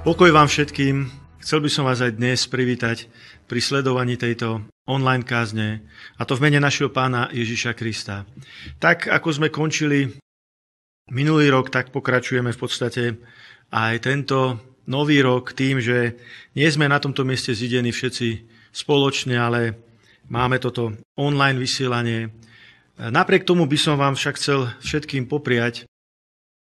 Pokoj vám všetkým. Chcel by som vás aj dnes privítať pri sledovaní tejto online kázne, a to v mene našeho pána Ježiša Krista. Tak, ako sme končili minulý rok, tak pokračujeme v podstate aj tento nový rok tým, že nie sme na tomto mieste zidení všetci spoločne, ale máme toto online vysielanie. Napriek tomu by som vám však chcel všetkým popriať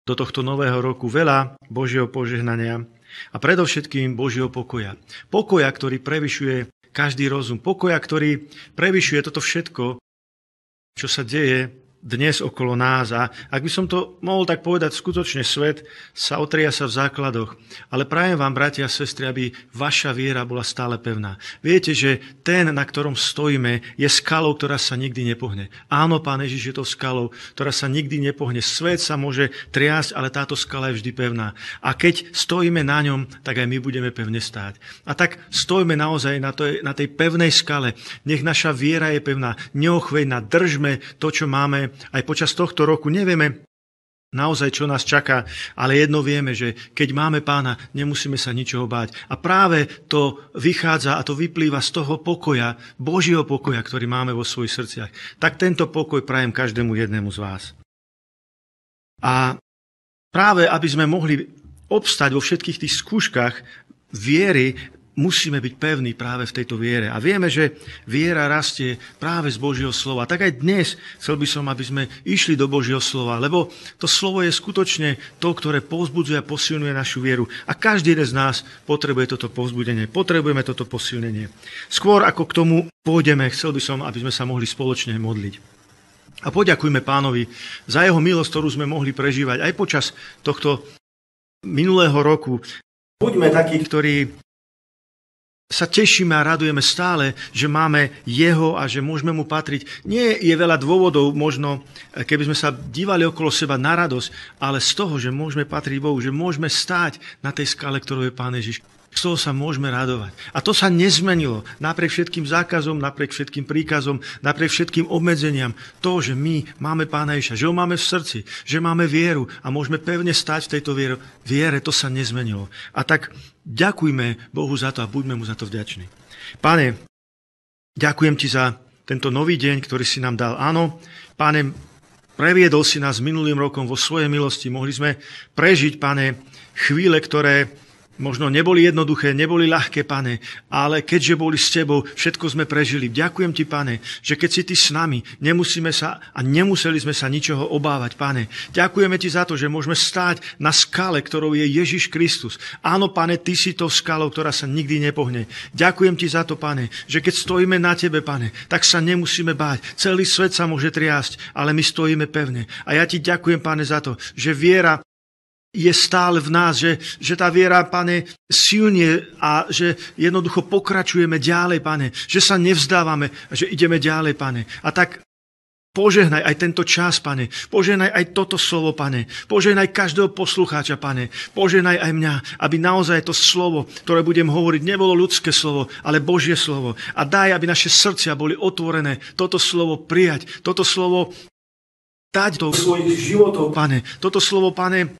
do tohto nového roku veľa Božieho požehnania, a predovšetkým Božieho pokoja. Pokoja, ktorý prevyšuje každý rozum. Pokoja, ktorý prevyšuje toto všetko, čo sa deje dnes okolo nás. A ak by som to mohol tak povedať, skutočne svet sa otria sa v základoch. Ale prajem vám, bratia a sestry, aby vaša viera bola stále pevná. Viete, že ten, na ktorom stojíme, je skalou, ktorá sa nikdy nepohne. Áno, Pán Ježiš je to skalou, ktorá sa nikdy nepohne. Svet sa môže triasť, ale táto skala je vždy pevná. A keď stojíme na ňom, tak aj my budeme pevne stáť. A tak stojme naozaj na, na tej pevnej skale. Nech naša viera je pevná, neochvejná. Držme to, čo máme aj počas tohto roku nevieme naozaj, čo nás čaká, ale jedno vieme, že keď máme pána, nemusíme sa ničoho báť. A práve to vychádza a to vyplýva z toho pokoja, Božieho pokoja, ktorý máme vo svojich srdciach. Tak tento pokoj prajem každému jednému z vás. A práve, aby sme mohli obstať vo všetkých tých skúškach viery, musíme byť pevní práve v tejto viere. A vieme, že viera rastie práve z Božieho slova. Tak aj dnes chcel by som, aby sme išli do Božieho slova, lebo to slovo je skutočne to, ktoré povzbudzuje a posilňuje našu vieru. A každý jeden z nás potrebuje toto povzbudenie, potrebujeme toto posilnenie. Skôr ako k tomu pôjdeme, chcel by som, aby sme sa mohli spoločne modliť. A poďakujme pánovi za jeho milosť, ktorú sme mohli prežívať aj počas tohto minulého roku. Buďme takí, ktorí sa tešíme a radujeme stále, že máme Jeho a že môžeme Mu patriť. Nie je veľa dôvodov, možno eh, keby sme sa dívali okolo seba na radosť, ale z toho, že môžeme patriť Bohu, že môžeme stáť na tej skale, ktorú je Pán Ježiš z toho sa môžeme radovať. A to sa nezmenilo. Napriek všetkým zákazom, napriek všetkým príkazom, napriek všetkým obmedzeniam. To, že my máme Pána Ježiša, že ho máme v srdci, že máme vieru a môžeme pevne stať v tejto viere, viere to sa nezmenilo. A tak ďakujme Bohu za to a buďme mu za to vďační. Pane, ďakujem ti za tento nový deň, ktorý si nám dal. Áno, Pane, previedol si nás minulým rokom vo svojej milosti. Mohli sme prežiť, Pane, chvíle, ktoré Možno neboli jednoduché, neboli ľahké, pane, ale keďže boli s tebou, všetko sme prežili. Ďakujem ti, pane, že keď si ty s nami, nemusíme sa a nemuseli sme sa ničoho obávať, pane. Ďakujeme ti za to, že môžeme stáť na skale, ktorou je Ježiš Kristus. Áno, pane, ty si to skalou, ktorá sa nikdy nepohne. Ďakujem ti za to, pane, že keď stojíme na tebe, pane, tak sa nemusíme báť. Celý svet sa môže triasť, ale my stojíme pevne. A ja ti ďakujem, pane, za to, že viera je stále v nás, že, že tá viera, pane, silne a že jednoducho pokračujeme ďalej, pane, že sa nevzdávame a že ideme ďalej, pane. A tak Požehnaj aj tento čas, pane. Požehnaj aj toto slovo, pane. Požehnaj každého poslucháča, pane. Požehnaj aj mňa, aby naozaj to slovo, ktoré budem hovoriť, nebolo ľudské slovo, ale Božie slovo. A daj, aby naše srdcia boli otvorené toto slovo prijať, toto slovo dať do svojich životov, pane. Toto slovo, pane,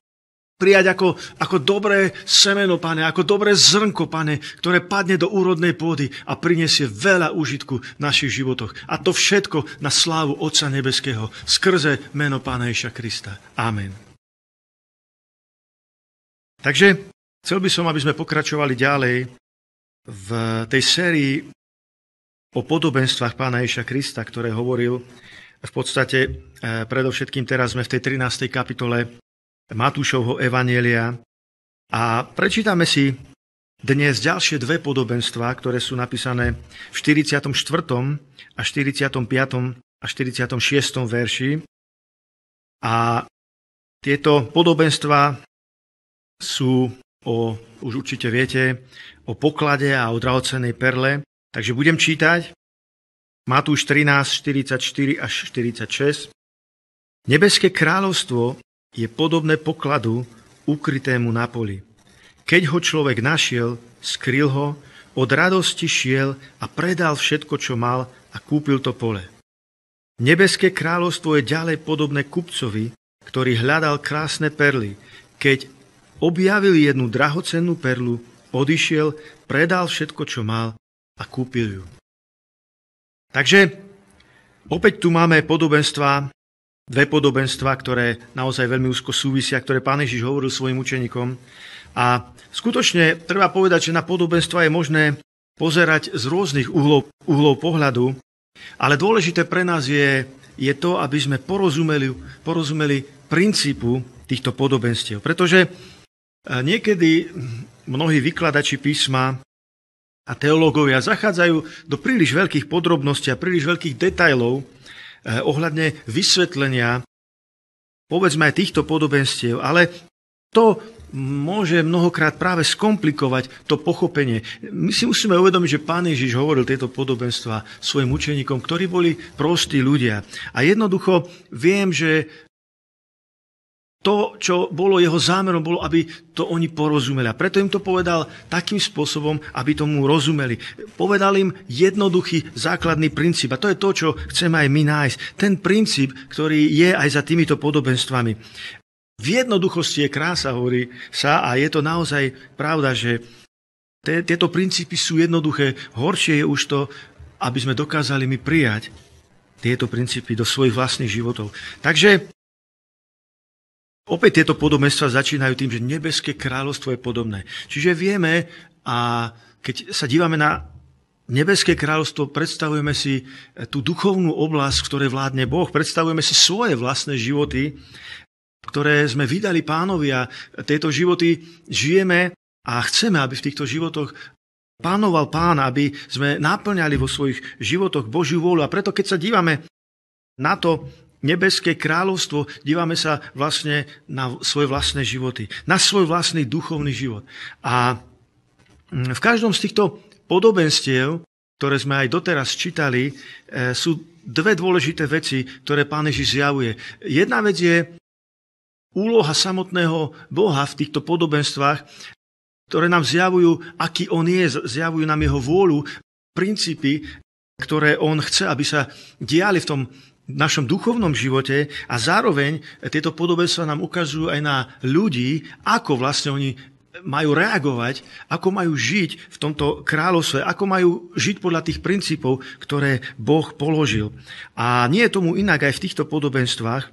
prijať ako, ako dobré semeno, pane, ako dobré zrnko, pane, ktoré padne do úrodnej pôdy a prinesie veľa užitku v našich životoch. A to všetko na slávu Otca Nebeského, skrze meno Pána Ježa Krista. Amen. Takže chcel by som, aby sme pokračovali ďalej v tej sérii o podobenstvách Pána Ježa Krista, ktoré hovoril v podstate, eh, predovšetkým teraz sme v tej 13. kapitole Matúšovho Evanielia a prečítame si dnes ďalšie dve podobenstva, ktoré sú napísané v 44. a 45. a 46. verši. A tieto podobenstva sú o, už určite viete, o poklade a o drahocenej perle. Takže budem čítať Matúš 13, 44 až 46. Nebeské kráľovstvo je podobné pokladu ukrytému na poli. Keď ho človek našiel, skryl ho, od radosti šiel a predal všetko, čo mal a kúpil to pole. Nebeské kráľovstvo je ďalej podobné kupcovi, ktorý hľadal krásne perly. Keď objavil jednu drahocennú perlu, odišiel, predal všetko, čo mal a kúpil ju. Takže opäť tu máme podobenstva dve podobenstva, ktoré naozaj veľmi úzko súvisia, ktoré pán Ježiš hovoril svojim učeníkom. A skutočne treba povedať, že na podobenstva je možné pozerať z rôznych uhlov, uhlov pohľadu, ale dôležité pre nás je, je to, aby sme porozumeli, porozumeli princípu týchto podobenstiev. Pretože e, niekedy mnohí vykladači písma a teológovia zachádzajú do príliš veľkých podrobností a príliš veľkých detajlov, Eh, ohľadne vysvetlenia, povedzme aj týchto podobenstiev, ale to môže mnohokrát práve skomplikovať to pochopenie. My si musíme uvedomiť, že pán Ježiš hovoril tieto podobenstva svojim učeníkom, ktorí boli prostí ľudia. A jednoducho viem, že to, čo bolo jeho zámerom, bolo, aby to oni porozumeli. A preto im to povedal takým spôsobom, aby tomu rozumeli. Povedal im jednoduchý základný princíp. A to je to, čo chceme aj my nájsť. Ten princíp, ktorý je aj za týmito podobenstvami. V jednoduchosti je krása, hovorí sa, a je to naozaj pravda, že tieto princípy sú jednoduché. Horšie je už to, aby sme dokázali my prijať tieto princípy do svojich vlastných životov. Takže Opäť tieto podobenstva začínajú tým, že nebeské kráľovstvo je podobné. Čiže vieme a keď sa dívame na nebeské kráľovstvo, predstavujeme si e, tú duchovnú oblasť, v ktorej vládne Boh, predstavujeme si svoje vlastné životy, ktoré sme vydali pánovi a tieto životy žijeme a chceme, aby v týchto životoch pánoval pán, aby sme naplňali vo svojich životoch Božiu vôľu. A preto, keď sa dívame na to, nebeské kráľovstvo, dívame sa vlastne na svoje vlastné životy, na svoj vlastný duchovný život. A mm, v každom z týchto podobenstiev, ktoré sme aj doteraz čítali, e, sú dve dôležité veci, ktoré Pán Ježiš zjavuje. Jedna vec je úloha samotného Boha v týchto podobenstvách, ktoré nám zjavujú, aký On je, zjavujú nám Jeho vôľu, princípy, ktoré On chce, aby sa diali v tom našom duchovnom živote a zároveň tieto podobenstva nám ukazujú aj na ľudí, ako vlastne oni majú reagovať, ako majú žiť v tomto kráľovstve, ako majú žiť podľa tých princípov, ktoré Boh položil. A nie je tomu inak aj v týchto podobenstvách.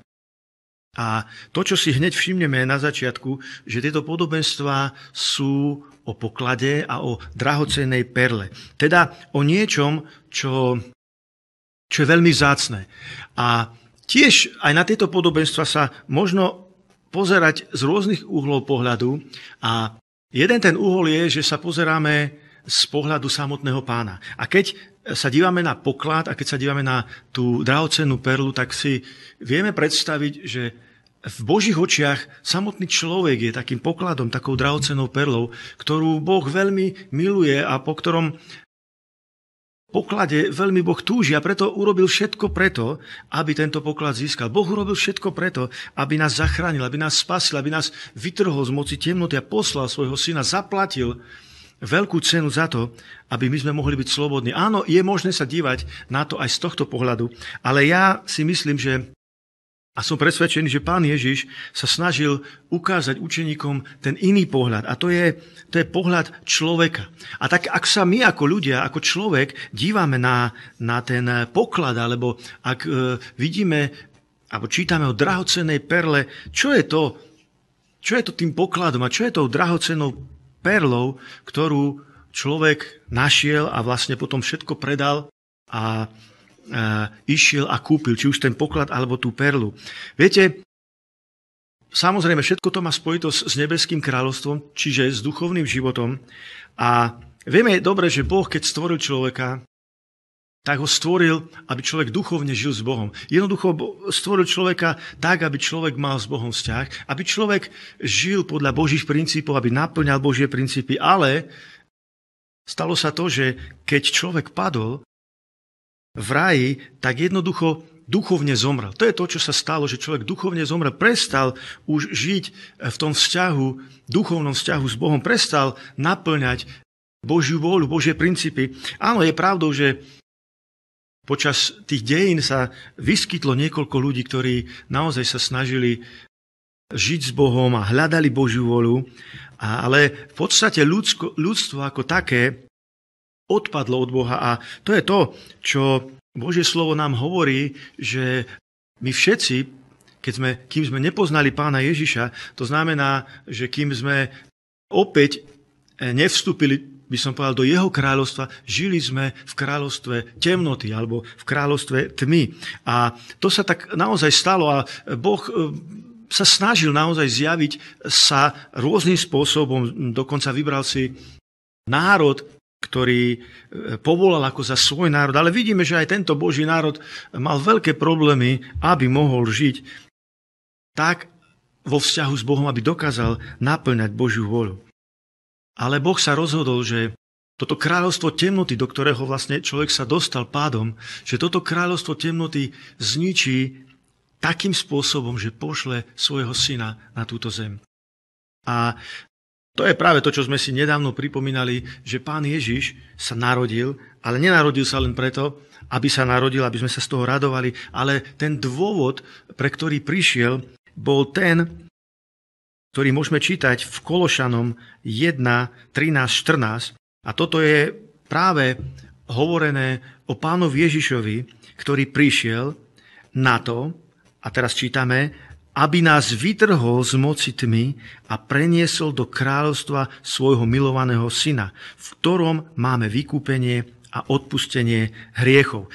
A to, čo si hneď všimneme na začiatku, že tieto podobenstva sú o poklade a o drahocenej perle. Teda o niečom, čo čo je veľmi zácne. A tiež aj na tieto podobenstva sa možno pozerať z rôznych uhlov pohľadu a jeden ten uhol je, že sa pozeráme z pohľadu samotného pána. A keď sa dívame na poklad a keď sa dívame na tú drahocenú perlu, tak si vieme predstaviť, že v Božích očiach samotný človek je takým pokladom, takou drahocenou perlou, ktorú Boh veľmi miluje a po ktorom poklade veľmi Boh túži a preto urobil všetko preto, aby tento poklad získal. Boh urobil všetko preto, aby nás zachránil, aby nás spasil, aby nás vytrhol z moci temnoty a poslal svojho syna, zaplatil veľkú cenu za to, aby my sme mohli byť slobodní. Áno, je možné sa dívať na to aj z tohto pohľadu, ale ja si myslím, že a som presvedčený, že pán Ježiš sa snažil ukázať učeníkom ten iný pohľad. A to je, to je pohľad človeka. A tak ak sa my ako ľudia, ako človek dívame na, na ten poklad, alebo ak e, vidíme, alebo čítame o drahocenej perle, čo je to, čo je to tým pokladom a čo je tou drahocenou perlou, ktorú človek našiel a vlastne potom všetko predal a išiel a kúpil, či už ten poklad alebo tú perlu. Viete, samozrejme, všetko to má spojitosť s nebeským kráľovstvom, čiže s duchovným životom. A vieme dobre, že Boh, keď stvoril človeka, tak ho stvoril, aby človek duchovne žil s Bohom. Jednoducho stvoril človeka tak, aby človek mal s Bohom vzťah, aby človek žil podľa Božích princípov, aby naplňal Božie princípy, ale stalo sa to, že keď človek padol, v ráji, tak jednoducho duchovne zomrel. To je to, čo sa stalo, že človek duchovne zomrel, prestal už žiť e, v tom vzťahu, duchovnom vzťahu s Bohom, prestal naplňať Božiu vôľu, Božie princípy. Áno, je pravdou, že počas tých dejín sa vyskytlo niekoľko ľudí, ktorí naozaj sa snažili žiť s Bohom a hľadali Božiu voľu, ale v podstate ľudsko, ľudstvo ako také odpadlo od Boha. A to je to, čo Božie slovo nám hovorí, že my všetci, keď sme, kým sme nepoznali pána Ježiša, to znamená, že kým sme opäť eh, nevstúpili by som povedal, do jeho kráľovstva, žili sme v kráľovstve temnoty alebo v kráľovstve tmy. A to sa tak naozaj stalo a Boh eh, sa snažil naozaj zjaviť sa rôznym spôsobom, dokonca vybral si národ, ktorý e, povolal ako za svoj národ. Ale vidíme, že aj tento Boží národ mal veľké problémy, aby mohol žiť tak vo vzťahu s Bohom, aby dokázal naplňať Božiu voľu. Ale Boh sa rozhodol, že toto kráľovstvo temnoty, do ktorého vlastne človek sa dostal pádom, že toto kráľovstvo temnoty zničí takým spôsobom, že pošle svojho syna na túto zem. A to je práve to, čo sme si nedávno pripomínali, že pán Ježiš sa narodil, ale nenarodil sa len preto, aby sa narodil, aby sme sa z toho radovali, ale ten dôvod, pre ktorý prišiel, bol ten, ktorý môžeme čítať v Kološanom 1, 13, 14. A toto je práve hovorené o pánovi Ježišovi, ktorý prišiel na to, a teraz čítame, aby nás vytrhol z moci tmy a preniesol do kráľovstva svojho milovaného syna, v ktorom máme vykúpenie a odpustenie hriechov.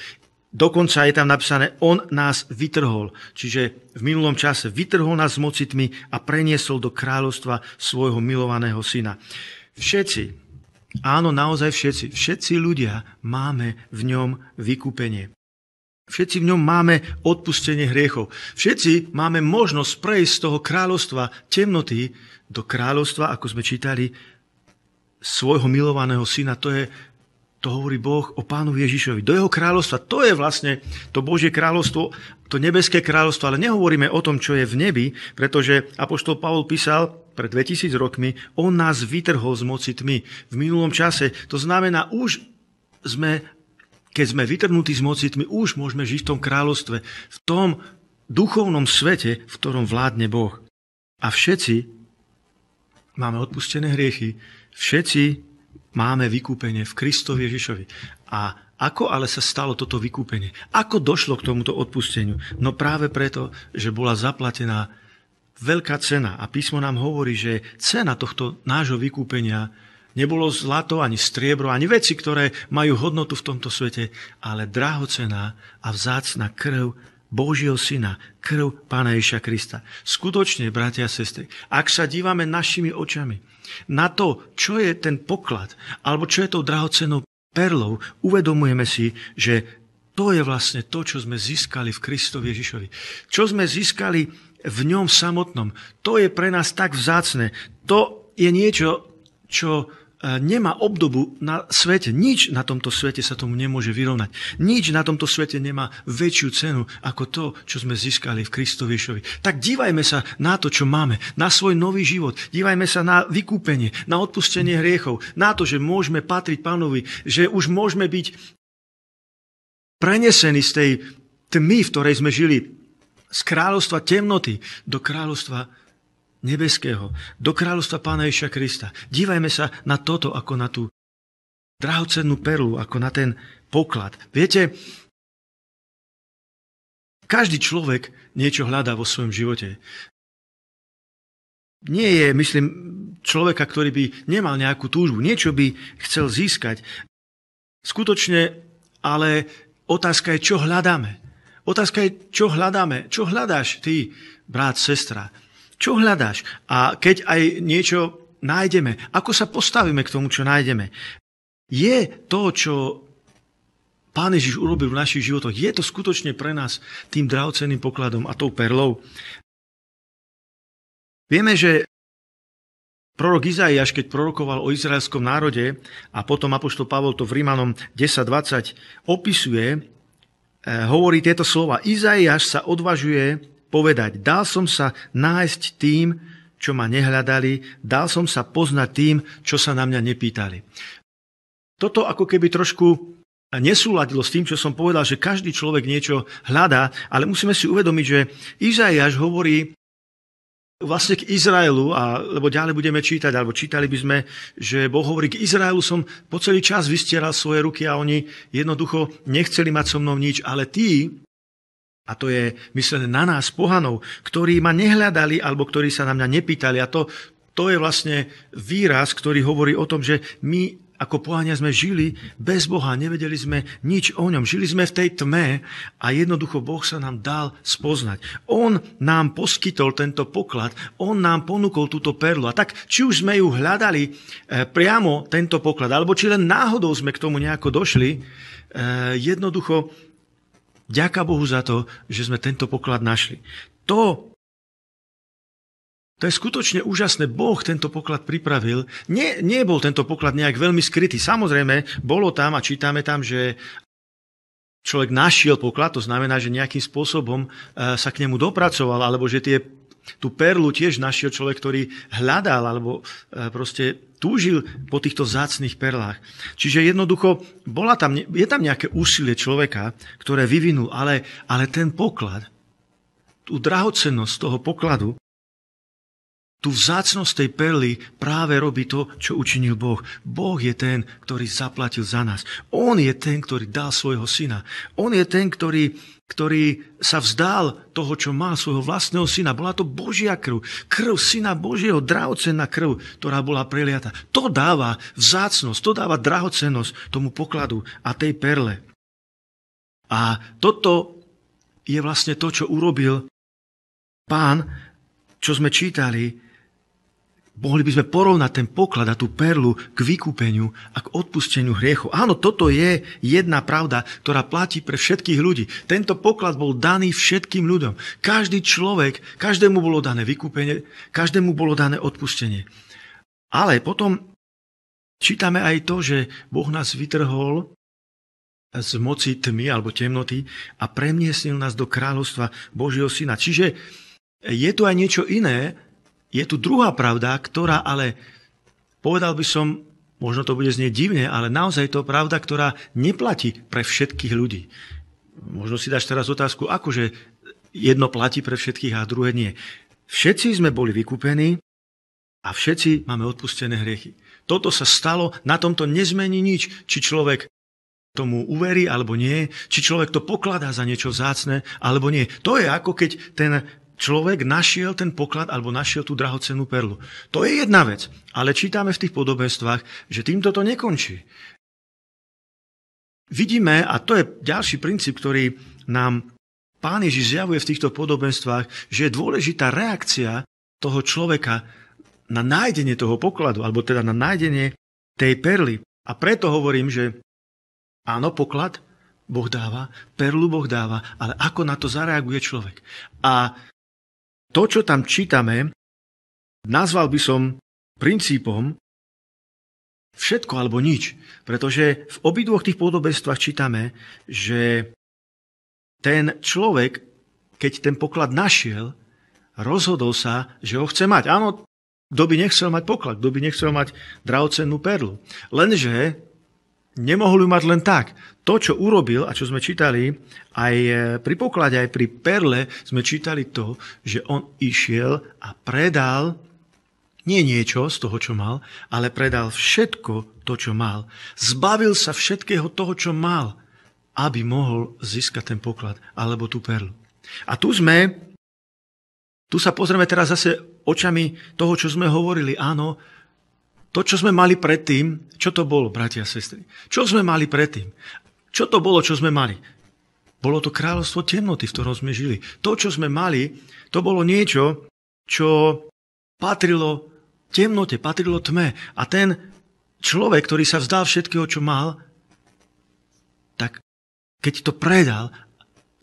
Dokonca je tam napísané, on nás vytrhol. Čiže v minulom čase vytrhol nás z moci tmy a preniesol do kráľovstva svojho milovaného syna. Všetci, áno, naozaj všetci, všetci ľudia máme v ňom vykúpenie. Všetci v ňom máme odpustenie hriechov. Všetci máme možnosť prejsť z toho kráľovstva temnoty do kráľovstva, ako sme čítali, svojho milovaného syna. To, je, to hovorí Boh o pánu Ježišovi. Do jeho kráľovstva. To je vlastne to Božie kráľovstvo, to nebeské kráľovstvo. Ale nehovoríme o tom, čo je v nebi, pretože Apoštol Pavol písal pred 2000 rokmi, on nás vytrhol z moci tmy v minulom čase. To znamená, už sme keď sme vytrhnutí z moci tmy, už môžeme žiť v tom kráľovstve, v tom duchovnom svete, v ktorom vládne Boh. A všetci máme odpustené hriechy, všetci máme vykúpenie v Kristovi Ježišovi. A ako ale sa stalo toto vykúpenie? Ako došlo k tomuto odpusteniu? No práve preto, že bola zaplatená veľká cena. A písmo nám hovorí, že cena tohto nášho vykúpenia Nebolo zlato, ani striebro, ani veci, ktoré majú hodnotu v tomto svete, ale drahocená a vzácna krv Božieho syna, krv Pána Ježia Krista. Skutočne, bratia a sestry, ak sa dívame našimi očami na to, čo je ten poklad, alebo čo je tou drahocenou perlou, uvedomujeme si, že to je vlastne to, čo sme získali v Kristovi Ježišovi. Čo sme získali v ňom samotnom. To je pre nás tak vzácne. To je niečo, čo E, nemá obdobu na svete. Nič na tomto svete sa tomu nemôže vyrovnať. Nič na tomto svete nemá väčšiu cenu ako to, čo sme získali v Kristovišovi. Tak dívajme sa na to, čo máme, na svoj nový život. Dívajme sa na vykúpenie, na odpustenie hriechov, na to, že môžeme patriť pánovi, že už môžeme byť prenesení z tej tmy, v ktorej sme žili, z kráľovstva temnoty do kráľovstva nebeského, do kráľovstva Pána Ježia Krista. Dívajme sa na toto ako na tú drahocennú perlu, ako na ten poklad. Viete, každý človek niečo hľadá vo svojom živote. Nie je, myslím, človeka, ktorý by nemal nejakú túžbu. Niečo by chcel získať. Skutočne, ale otázka je, čo hľadáme. Otázka je, čo hľadáme. Čo hľadáš ty, brat, sestra? Čo hľadáš? A keď aj niečo nájdeme, ako sa postavíme k tomu, čo nájdeme? Je to, čo Pán Ježiš urobil v našich životoch, je to skutočne pre nás tým drahoceným pokladom a tou perlou. Vieme, že prorok Izaiáš, keď prorokoval o izraelskom národe a potom Apoštol Pavol to v Rímanom 10.20 opisuje, eh, hovorí tieto slova. Izaiáš sa odvažuje povedať, dal som sa nájsť tým, čo ma nehľadali, dal som sa poznať tým, čo sa na mňa nepýtali. Toto ako keby trošku nesúladilo s tým, čo som povedal, že každý človek niečo hľadá, ale musíme si uvedomiť, že Izaiáš hovorí vlastne k Izraelu, a, lebo ďalej budeme čítať, alebo čítali by sme, že Boh hovorí, k Izraelu som po celý čas vystieral svoje ruky a oni jednoducho nechceli mať so mnou nič, ale tí, a to je myslené na nás, pohanov, ktorí ma nehľadali alebo ktorí sa na mňa nepýtali. A to, to je vlastne výraz, ktorý hovorí o tom, že my ako pohania sme žili bez Boha, nevedeli sme nič o ňom. Žili sme v tej tme a jednoducho Boh sa nám dal spoznať. On nám poskytol tento poklad, on nám ponúkol túto perlu. A tak, či už sme ju hľadali eh, priamo tento poklad, alebo či len náhodou sme k tomu nejako došli, eh, jednoducho Ďaká Bohu za to, že sme tento poklad našli. To, to je skutočne úžasné. Boh tento poklad pripravil. Nie, nie bol tento poklad nejak veľmi skrytý. Samozrejme, bolo tam a čítame tam, že človek našiel poklad, to znamená, že nejakým spôsobom eh, sa k nemu dopracoval, alebo že tie tu perlu tiež našiel človek, ktorý hľadal alebo e, proste túžil po týchto zácných perlách. Čiže jednoducho bola tam, je tam nejaké úsilie človeka, ktoré vyvinul, ale, ale ten poklad, tú drahocennosť toho pokladu tu vzácnosť tej perly práve robí to, čo učinil Boh. Boh je ten, ktorý zaplatil za nás. On je ten, ktorý dal svojho syna. On je ten, ktorý, ktorý sa vzdal toho, čo má, svojho vlastného syna. Bola to Božia krv. Krv syna Božieho, drahocenná krv, ktorá bola preliata. To dáva vzácnosť, to dáva drahocennosť tomu pokladu a tej perle. A toto je vlastne to, čo urobil pán, čo sme čítali, Mohli by sme porovnať ten poklad a tú perlu k vykúpeniu a k odpusteniu hriechov. Áno, toto je jedna pravda, ktorá platí pre všetkých ľudí. Tento poklad bol daný všetkým ľuďom. Každý človek, každému bolo dané vykúpenie, každému bolo dané odpustenie. Ale potom čítame aj to, že Boh nás vytrhol z moci tmy alebo temnoty a premiesnil nás do kráľovstva Božieho Syna. Čiže je tu aj niečo iné, je tu druhá pravda, ktorá ale, povedal by som, možno to bude znieť divne, ale naozaj to pravda, ktorá neplatí pre všetkých ľudí. Možno si dáš teraz otázku, akože jedno platí pre všetkých a druhé nie. Všetci sme boli vykúpení a všetci máme odpustené hriechy. Toto sa stalo, na tomto nezmení nič, či človek tomu uverí alebo nie, či človek to pokladá za niečo vzácne alebo nie. To je ako keď ten človek našiel ten poklad alebo našiel tú drahocenú perlu. To je jedna vec, ale čítame v tých podobenstvách, že týmto to nekončí. Vidíme, a to je ďalší princíp, ktorý nám Pán Ježiš zjavuje v týchto podobenstvách, že je dôležitá reakcia toho človeka na nájdenie toho pokladu, alebo teda na nájdenie tej perly. A preto hovorím, že áno, poklad Boh dáva, perlu Boh dáva, ale ako na to zareaguje človek. A to, čo tam čítame, nazval by som princípom všetko alebo nič. Pretože v obidvoch tých podobenstvách čítame, že ten človek, keď ten poklad našiel, rozhodol sa, že ho chce mať. Áno, kto by nechcel mať poklad, kto by nechcel mať drahocennú perlu. Lenže nemohol ju mať len tak to, čo urobil a čo sme čítali, aj e, pri poklade, aj pri perle sme čítali to, že on išiel a predal nie niečo z toho, čo mal, ale predal všetko to, čo mal. Zbavil sa všetkého toho, čo mal, aby mohol získať ten poklad alebo tú perlu. A tu sme, tu sa pozrieme teraz zase očami toho, čo sme hovorili. Áno, to, čo sme mali predtým, čo to bolo, bratia a sestry? Čo sme mali predtým? Čo to bolo, čo sme mali? Bolo to kráľovstvo temnoty, v ktorom sme žili. To, čo sme mali, to bolo niečo, čo patrilo temnote, patrilo tme. A ten človek, ktorý sa vzdal všetkého, čo mal, tak keď to predal,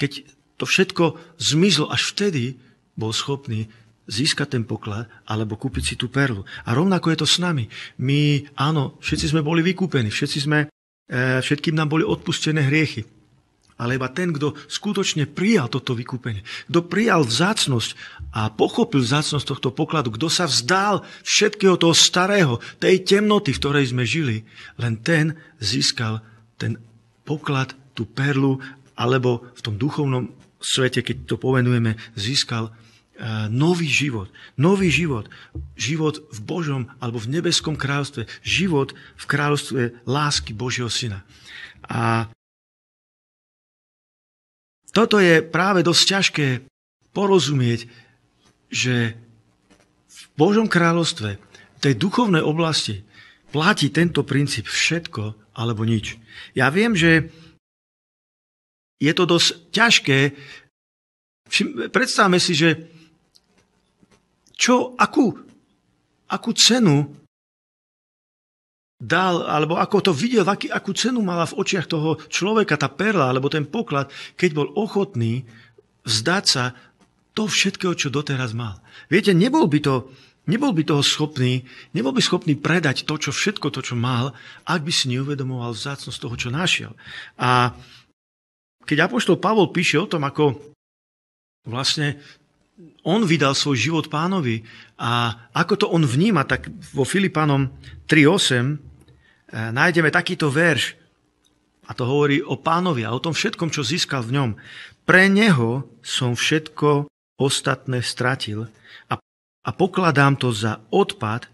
keď to všetko zmizlo, až vtedy bol schopný získať ten poklad alebo kúpiť si tú perlu. A rovnako je to s nami. My, áno, všetci sme boli vykúpení, všetci sme E, všetkým nám boli odpustené hriechy. Ale iba ten, kto skutočne prijal toto vykúpenie, kto prijal vzácnosť a pochopil vzácnosť tohto pokladu, kto sa vzdal všetkého toho starého, tej temnoty, v ktorej sme žili, len ten získal ten poklad, tú perlu, alebo v tom duchovnom svete, keď to povenujeme, získal Eh, nový život. Nový život. Život v Božom alebo v nebeskom kráľstve. Život v kráľstve lásky Božieho Syna. A toto je práve dosť ťažké porozumieť, že v Božom kráľovstve, v tej duchovnej oblasti, platí tento princíp všetko alebo nič. Ja viem, že je to dosť ťažké. Predstavme si, že čo, akú, akú cenu dal, alebo ako to videl, aký, akú cenu mala v očiach toho človeka tá perla, alebo ten poklad, keď bol ochotný vzdať sa to všetkého, čo doteraz mal. Viete, nebol by to, nebol by toho schopný, nebol by schopný predať to, čo všetko, to, čo mal, ak by si neuvedomoval vzácnosť toho, čo našiel. A keď Apoštol Pavol píše o tom, ako vlastne on vydal svoj život pánovi a ako to on vníma, tak vo Filipánom 3.8 eh, nájdeme takýto verš a to hovorí o pánovi a o tom všetkom, čo získal v ňom. Pre neho som všetko ostatné stratil a, a pokladám to za odpad,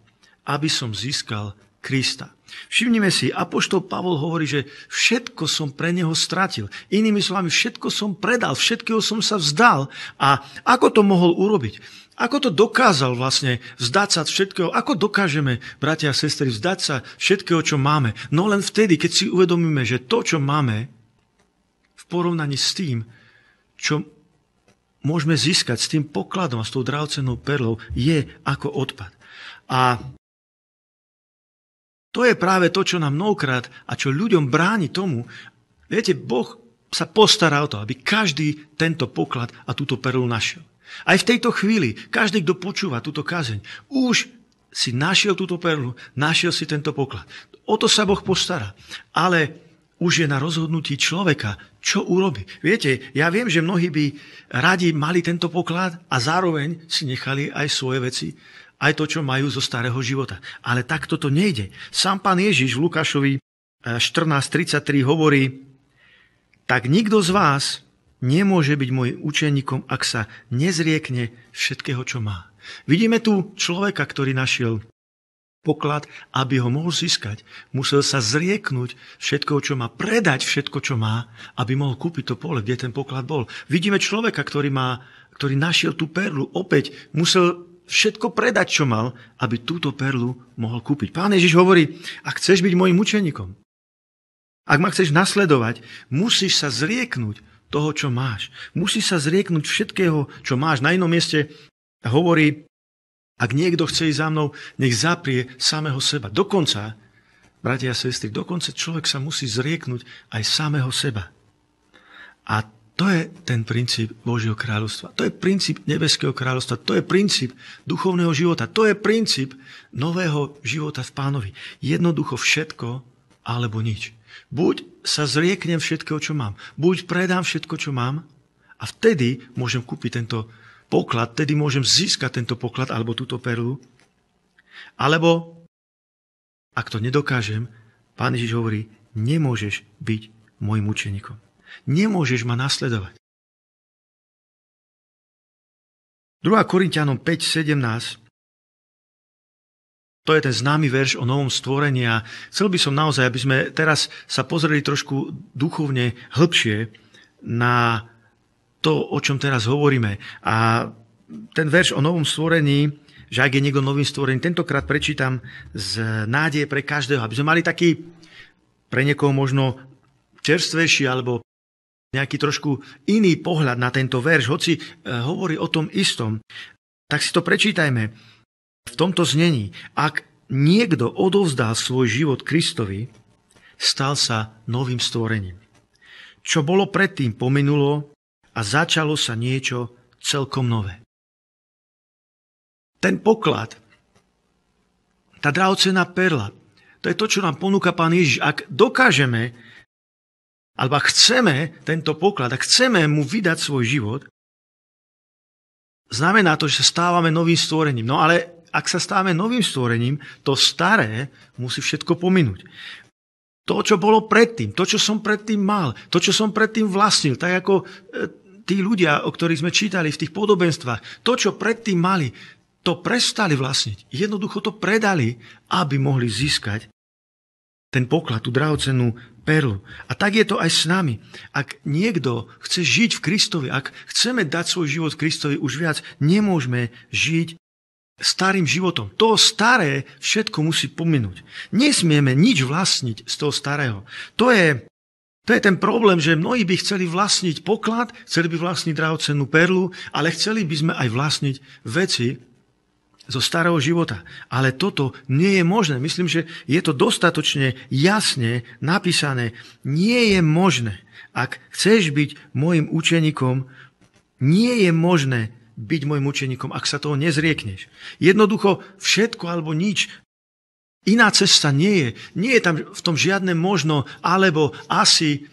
aby som získal Krista. Všimnime si, Apoštol Pavol hovorí, že všetko som pre neho stratil. Inými slovami, všetko som predal, všetkého som sa vzdal. A ako to mohol urobiť? Ako to dokázal vlastne vzdať sa všetkého? Ako dokážeme, bratia a sestry, vzdať sa všetkého, čo máme? No len vtedy, keď si uvedomíme, že to, čo máme, v porovnaní s tým, čo môžeme získať s tým pokladom a s tou dravcenou perlou, je ako odpad. A to je práve to, čo nám mnohokrát a čo ľuďom bráni tomu. Viete, Boh sa postará o to, aby každý tento poklad a túto perlu našiel. Aj v tejto chvíli, každý, kto počúva túto kazeň, už si našiel túto perlu, našiel si tento poklad. O to sa Boh postará. Ale už je na rozhodnutí človeka, čo urobi. Viete, ja viem, že mnohí by radi mali tento poklad a zároveň si nechali aj svoje veci aj to, čo majú zo starého života. Ale takto to nejde. Sám pán Ježiš v Lukášovi 14.33 e, hovorí, tak nikto z vás nemôže byť môjim učeníkom, ak sa nezriekne všetkého, čo má. Vidíme tu človeka, ktorý našiel poklad, aby ho mohol získať. Musel sa zrieknúť všetko, čo má, predať všetko, čo má, aby mohol kúpiť to pole, kde ten poklad bol. Vidíme človeka, ktorý, má, ktorý našiel tú perlu, opäť musel všetko predať, čo mal, aby túto perlu mohol kúpiť. Pán Ježiš hovorí, ak chceš byť môjim učeníkom, ak ma chceš nasledovať, musíš sa zrieknúť toho, čo máš. Musíš sa zrieknúť všetkého, čo máš. Na inom mieste hovorí, ak niekto chce ísť za mnou, nech zaprie samého seba. Dokonca, bratia a sestry, dokonca človek sa musí zrieknúť aj samého seba. A to je ten princíp Božieho kráľovstva. To je princíp Nebeského kráľovstva. To je princíp duchovného života. To je princíp nového života v pánovi. Jednoducho všetko alebo nič. Buď sa zrieknem všetkého, čo mám. Buď predám všetko, čo mám. A vtedy môžem kúpiť tento poklad. Vtedy môžem získať tento poklad alebo túto perlu. Alebo, ak to nedokážem, pán Ježiš hovorí, nemôžeš byť môjim učeníkom. Nemôžeš ma nasledovať. 2. Korintianom 5.17 to je ten známy verš o novom stvorení a chcel by som naozaj, aby sme teraz sa pozreli trošku duchovne hĺbšie na to, o čom teraz hovoríme. A ten verš o novom stvorení, že ak je niekto novým stvorením, tentokrát prečítam z nádeje pre každého, aby sme mali taký pre niekoho možno čerstvejší alebo nejaký trošku iný pohľad na tento verš, hoci e, hovorí o tom istom. Tak si to prečítajme v tomto znení. Ak niekto odovzdá svoj život Kristovi, stal sa novým stvorením. Čo bolo predtým pominulo a začalo sa niečo celkom nové. Ten poklad, tá drahocená perla, to je to, čo nám ponúka Pán Ježiš. Ak dokážeme alebo chceme tento poklad, ak chceme mu vydať svoj život, znamená to, že sa stávame novým stvorením. No ale ak sa stávame novým stvorením, to staré musí všetko pominúť. To, čo bolo predtým, to, čo som predtým mal, to, čo som predtým vlastnil, tak ako e, tí ľudia, o ktorých sme čítali v tých podobenstvách, to, čo predtým mali, to prestali vlastniť. Jednoducho to predali, aby mohli získať ten poklad, tú drahocenú perlu. A tak je to aj s nami. Ak niekto chce žiť v Kristovi, ak chceme dať svoj život Kristovi, už viac nemôžeme žiť starým životom. To staré všetko musí pominúť. Nesmieme nič vlastniť z toho starého. To je, to je ten problém, že mnohí by chceli vlastniť poklad, chceli by vlastniť drahocenú perlu, ale chceli by sme aj vlastniť veci, zo starého života. Ale toto nie je možné. Myslím, že je to dostatočne jasne napísané. Nie je možné, ak chceš byť môjim učeníkom, nie je možné byť môjim učeníkom, ak sa toho nezriekneš. Jednoducho všetko alebo nič. Iná cesta nie je. Nie je tam v tom žiadne možno, alebo, asi.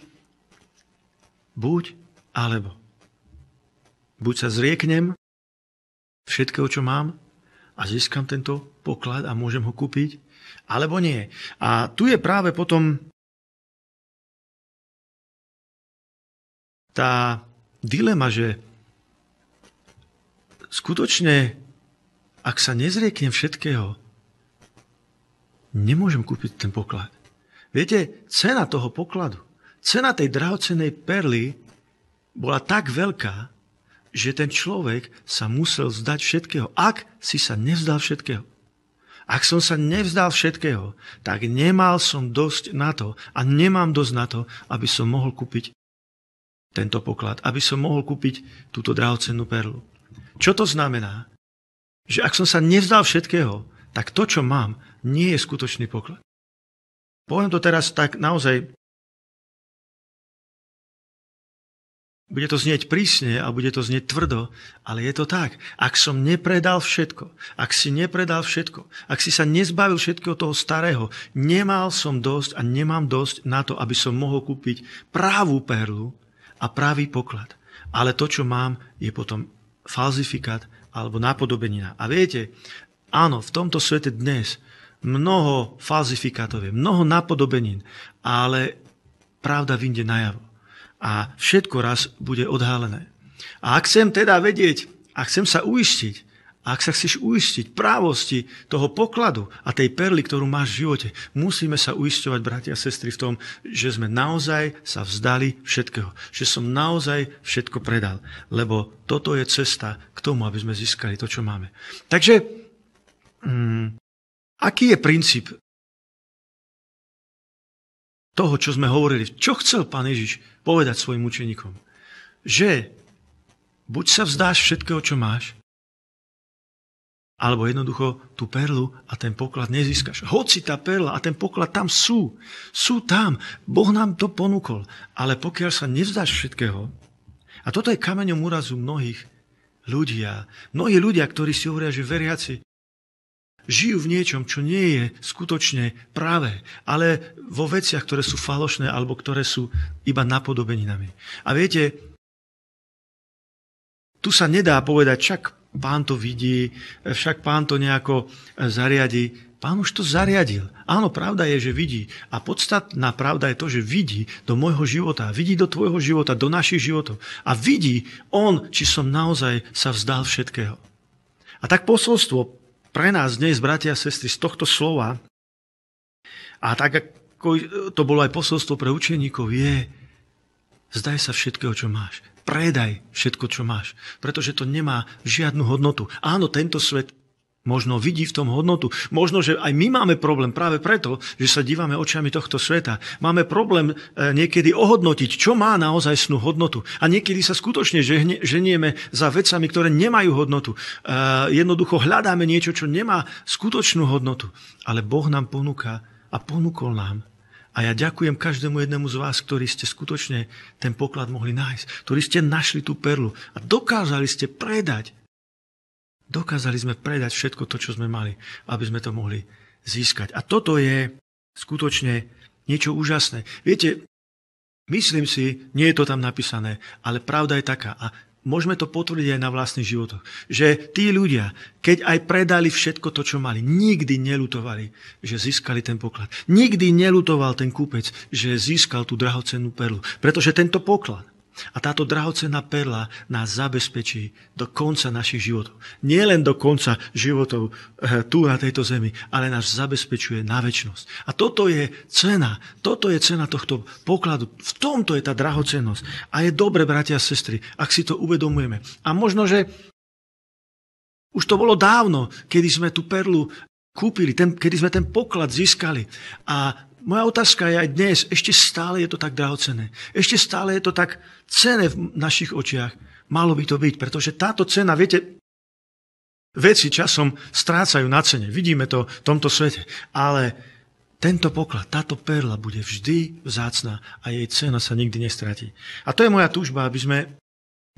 Buď, alebo. Buď sa zrieknem všetkého, čo mám, a získam tento poklad a môžem ho kúpiť, alebo nie. A tu je práve potom tá dilema, že skutočne, ak sa nezrieknem všetkého, nemôžem kúpiť ten poklad. Viete, cena toho pokladu, cena tej drahocenej perly bola tak veľká, že ten človek sa musel vzdať všetkého. Ak si sa nevzdal všetkého, ak som sa nevzdal všetkého, tak nemal som dosť na to a nemám dosť na to, aby som mohol kúpiť tento poklad, aby som mohol kúpiť túto drahocennú perlu. Čo to znamená? Že ak som sa nevzdal všetkého, tak to, čo mám, nie je skutočný poklad. Poviem to teraz tak naozaj Bude to znieť prísne a bude to znieť tvrdo, ale je to tak. Ak som nepredal všetko, ak si nepredal všetko, ak si sa nezbavil všetkého toho starého, nemal som dosť a nemám dosť na to, aby som mohol kúpiť právú perlu a pravý poklad. Ale to, čo mám, je potom falzifikát alebo napodobenina. A viete, áno, v tomto svete dnes mnoho falzifikátov je, mnoho napodobenín, ale pravda vyjde najavo a všetko raz bude odhalené. A ak chcem teda vedieť, a chcem sa uistiť, ak sa chceš uistiť právosti toho pokladu a tej perly, ktorú máš v živote, musíme sa uistovať bratia a sestry, v tom, že sme naozaj sa vzdali všetkého. Že som naozaj všetko predal. Lebo toto je cesta k tomu, aby sme získali to, čo máme. Takže, mm, aký je princíp toho, čo sme hovorili? Čo chcel pán Ježiš? povedať svojim učeníkom, že buď sa vzdáš všetkého, čo máš, alebo jednoducho tú perlu a ten poklad nezískaš. Hoci tá perla a ten poklad tam sú, sú tam, Boh nám to ponúkol, ale pokiaľ sa nevzdáš všetkého, a toto je kameňom úrazu mnohých ľudia, mnohí ľudia, ktorí si hovoria, že veriaci, Žijú v niečom, čo nie je skutočne práve, ale vo veciach, ktoré sú falošné alebo ktoré sú iba napodobeninami. A viete, tu sa nedá povedať, však pán to vidí, však pán to nejako e, zariadi. Pán už to zariadil. Áno, pravda je, že vidí. A podstatná pravda je to, že vidí do môjho života, vidí do tvojho života, do našich životov. A vidí on, či som naozaj sa vzdal všetkého. A tak posolstvo pre nás dnes, bratia a sestry, z tohto slova a tak, ako to bolo aj posolstvo pre učeníkov, je zdaj sa všetkého, čo máš. Predaj všetko, čo máš, pretože to nemá žiadnu hodnotu. Áno, tento svet Možno vidí v tom hodnotu. Možno, že aj my máme problém práve preto, že sa dívame očami tohto sveta. Máme problém e, niekedy ohodnotiť, čo má naozaj snú hodnotu. A niekedy sa skutočne ženieme za vecami, ktoré nemajú hodnotu. E, jednoducho hľadáme niečo, čo nemá skutočnú hodnotu. Ale Boh nám ponúka a ponúkol nám a ja ďakujem každému jednému z vás, ktorí ste skutočne ten poklad mohli nájsť, ktorí ste našli tú perlu a dokázali ste predať Dokázali sme predať všetko to, čo sme mali, aby sme to mohli získať. A toto je skutočne niečo úžasné. Viete, myslím si, nie je to tam napísané, ale pravda je taká. A môžeme to potvrdiť aj na vlastných životoch, že tí ľudia, keď aj predali všetko to, čo mali, nikdy nelutovali, že získali ten poklad. Nikdy nelutoval ten kúpec, že získal tú drahocennú perlu, pretože tento poklad a táto drahocená perla nás zabezpečí do konca našich životov. Nie len do konca životov eh, tu na tejto zemi, ale nás zabezpečuje na väčnosť. A toto je cena, toto je cena tohto pokladu. V tomto je tá drahocenosť. A je dobre, bratia a sestry, ak si to uvedomujeme. A možno, že už to bolo dávno, kedy sme tú perlu kúpili, ten, kedy sme ten poklad získali. A moja otázka je aj dnes, ešte stále je to tak drahocené. Ešte stále je to tak cené v našich očiach. Malo by to byť, pretože táto cena, viete, veci časom strácajú na cene. Vidíme to v tomto svete. Ale tento poklad, táto perla bude vždy vzácná a jej cena sa nikdy nestratí. A to je moja túžba, aby sme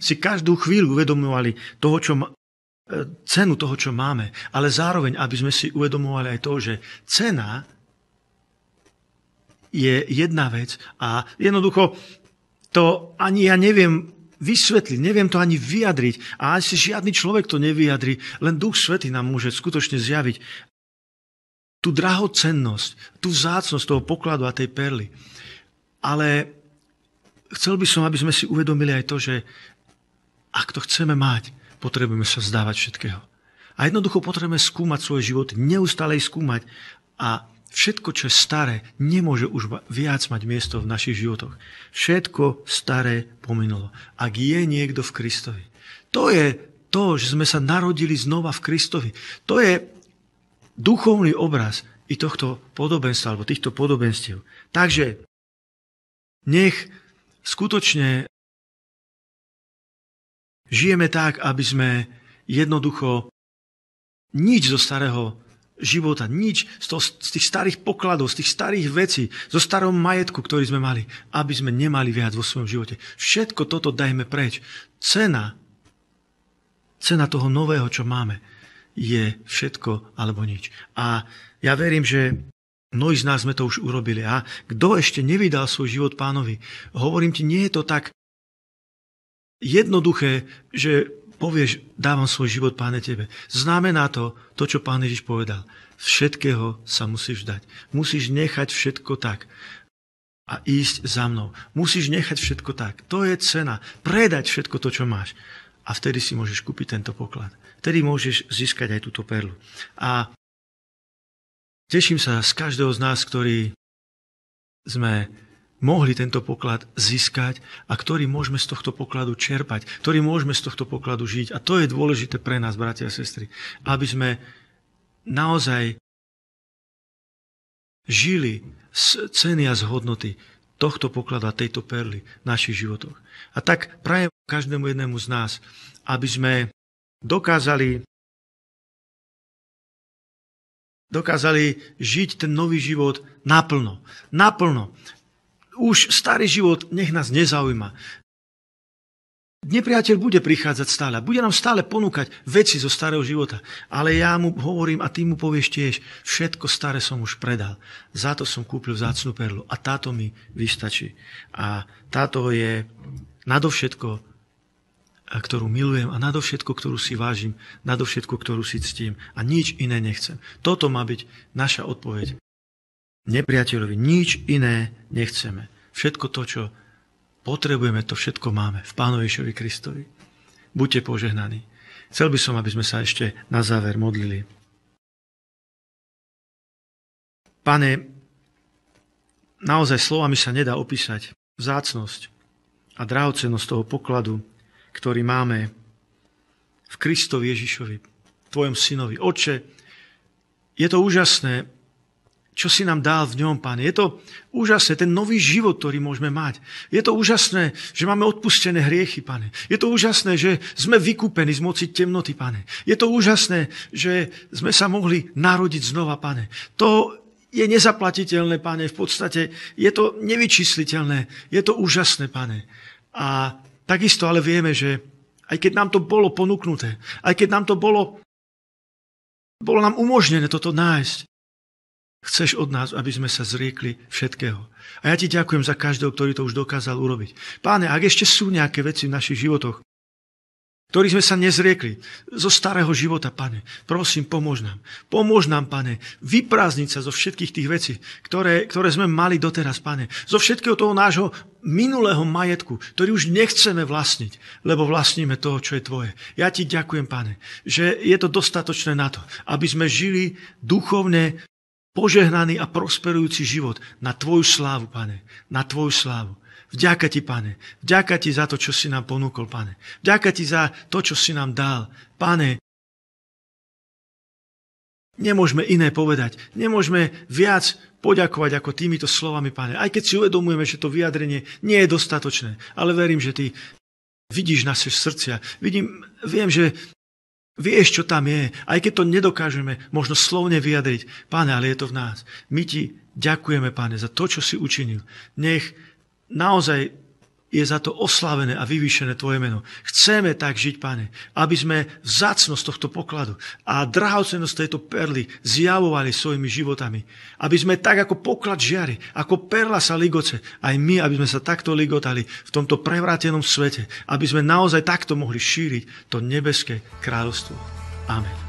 si každú chvíľu uvedomovali toho, čo e, cenu toho, čo máme, ale zároveň, aby sme si uvedomovali aj to, že cena je jedna vec a jednoducho to ani ja neviem vysvetliť, neviem to ani vyjadriť a asi žiadny človek to nevyjadri, len Duch Svetý nám môže skutočne zjaviť tú drahocennosť, tú zácnosť toho pokladu a tej perly. Ale chcel by som, aby sme si uvedomili aj to, že ak to chceme mať, potrebujeme sa vzdávať všetkého. A jednoducho potrebujeme skúmať svoje život, neustále skúmať a Všetko, čo je staré, nemôže už viac mať miesto v našich životoch. Všetko staré pominulo. Ak je niekto v Kristovi. To je to, že sme sa narodili znova v Kristovi. To je duchovný obraz i tohto podobenstva, alebo týchto podobenstiev. Takže nech skutočne žijeme tak, aby sme jednoducho nič zo starého života, nič z, to, z tých starých pokladov, z tých starých vecí, zo starom majetku, ktorý sme mali, aby sme nemali viac vo svojom živote. Všetko toto dajme preč. Cena, cena toho nového, čo máme, je všetko alebo nič. A ja verím, že mnohí z nás sme to už urobili. A kto ešte nevydal svoj život pánovi, hovorím ti, nie je to tak jednoduché, že povieš, dávam svoj život, páne, tebe, znamená to, to, čo pán Ježiš povedal. Všetkého sa musíš dať. Musíš nechať všetko tak a ísť za mnou. Musíš nechať všetko tak. To je cena. Predať všetko to, čo máš. A vtedy si môžeš kúpiť tento poklad. Vtedy môžeš získať aj túto perlu. A teším sa z každého z nás, ktorý sme mohli tento poklad získať a ktorý môžeme z tohto pokladu čerpať, ktorý môžeme z tohto pokladu žiť. A to je dôležité pre nás, bratia a sestry, aby sme naozaj žili z ceny a z hodnoty tohto pokladu a tejto perly v našich životoch. A tak prajem každému jednému z nás, aby sme dokázali dokázali žiť ten nový život naplno. Naplno. Už starý život nech nás nezaujíma. Nepriateľ bude prichádzať stále, bude nám stále ponúkať veci zo starého života. Ale ja mu hovorím a ty mu povieš tiež, všetko staré som už predal. Za to som kúpil vzácnú perlu a táto mi vystačí. A táto je nadovšetko, ktorú milujem a nadovšetko, ktorú si vážim, nadovšetko, ktorú si ctím a nič iné nechcem. Toto má byť naša odpoveď nepriateľovi. Nič iné nechceme. Všetko to, čo potrebujeme, to všetko máme v Pánovišovi Kristovi. Buďte požehnaní. Chcel by som, aby sme sa ešte na záver modlili. Pane, naozaj slovami sa nedá opísať vzácnosť a drahocenosť toho pokladu, ktorý máme v Kristovi Ježišovi, Tvojom synovi. Oče, je to úžasné, čo si nám dal v ňom, Pane. Je to úžasné, ten nový život, ktorý môžeme mať. Je to úžasné, že máme odpustené hriechy, Pane. Je to úžasné, že sme vykúpení z moci temnoty, Pane. Je to úžasné, že sme sa mohli narodiť znova, Pane. To je nezaplatiteľné, Pane. V podstate je to nevyčísliteľné. Je to úžasné, Pane. A takisto ale vieme, že aj keď nám to bolo ponúknuté, aj keď nám to bolo, bolo nám umožnené toto nájsť, Chceš od nás, aby sme sa zriekli všetkého. A ja ti ďakujem za každého, ktorý to už dokázal urobiť. Páne, ak ešte sú nejaké veci v našich životoch, ktorých sme sa nezriekli zo starého života, pane, prosím, pomôž nám. Pomôž nám, pane, vyprázdniť sa zo všetkých tých vecí, ktoré, ktoré sme mali doteraz, pane. Zo všetkého toho nášho minulého majetku, ktorý už nechceme vlastniť, lebo vlastníme toho, čo je tvoje. Ja ti ďakujem, pane, že je to dostatočné na to, aby sme žili duchovne požehnaný a prosperujúci život na Tvoju slávu, Pane, na Tvoju slávu. Vďaka Ti, Pane, vďaka Ti za to, čo si nám ponúkol, Pane. Vďaka Ti za to, čo si nám dal. Pane, nemôžeme iné povedať, nemôžeme viac poďakovať ako týmito slovami, Pane. Aj keď si uvedomujeme, že to vyjadrenie nie je dostatočné, ale verím, že Ty vidíš naše srdcia. Vidím, viem, že Vieš, čo tam je, aj keď to nedokážeme možno slovne vyjadriť. Pane, ale je to v nás. My ti ďakujeme, pane, za to, čo si učinil. Nech naozaj je za to oslavené a vyvýšené Tvoje meno. Chceme tak žiť, Pane, aby sme vzácnosť tohto pokladu a drahocenosť tejto perly zjavovali svojimi životami. Aby sme tak ako poklad žiary, ako perla sa ligoce, aj my, aby sme sa takto ligotali v tomto prevrátenom svete, aby sme naozaj takto mohli šíriť to nebeské kráľovstvo. Amen.